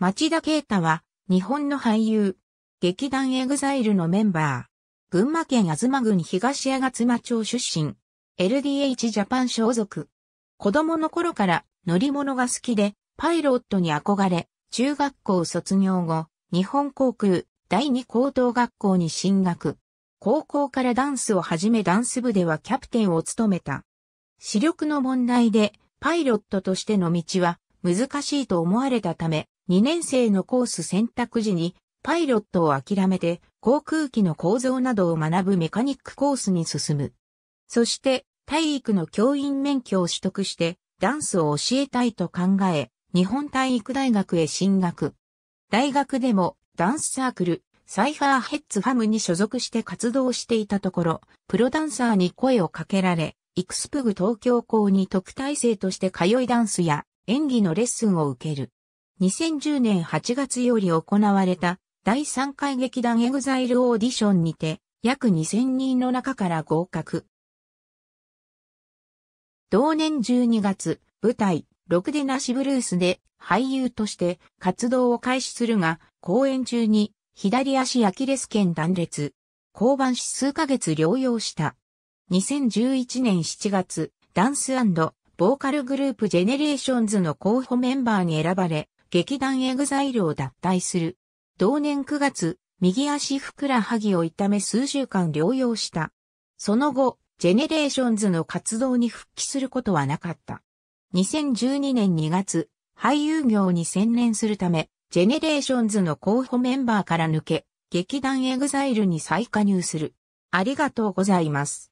町田啓太は、日本の俳優、劇団エグザイルのメンバー、群馬県東郡東吾妻町出身、LDH ジャパン所属。子供の頃から乗り物が好きで、パイロットに憧れ、中学校卒業後、日本航空第二高等学校に進学。高校からダンスを始めダンス部ではキャプテンを務めた。視力の問題でパイロットとしての道は難しいと思われたため、2年生のコース選択時に、パイロットを諦めて、航空機の構造などを学ぶメカニックコースに進む。そして、体育の教員免許を取得して、ダンスを教えたいと考え、日本体育大学へ進学。大学でも、ダンスサークル、サイファーヘッズファムに所属して活動していたところ、プロダンサーに声をかけられ、イクスプグ東京校に特待生として通いダンスや演技のレッスンを受ける。2010年8月より行われた第3回劇団エグザイルオーディションにて約2000人の中から合格。同年12月、舞台、ろくでなしブルースで俳優として活動を開始するが、公演中に左足アキレス腱断裂、降板し数ヶ月療養した。2011年7月、ダンスボーカルグループジェネレーションズの候補メンバーに選ばれ、劇団エグザイルを脱退する。同年9月、右足ふくらはぎを痛め数週間療養した。その後、ジェネレーションズの活動に復帰することはなかった。2012年2月、俳優業に専念するため、ジェネレーションズの候補メンバーから抜け、劇団エグザイルに再加入する。ありがとうございます。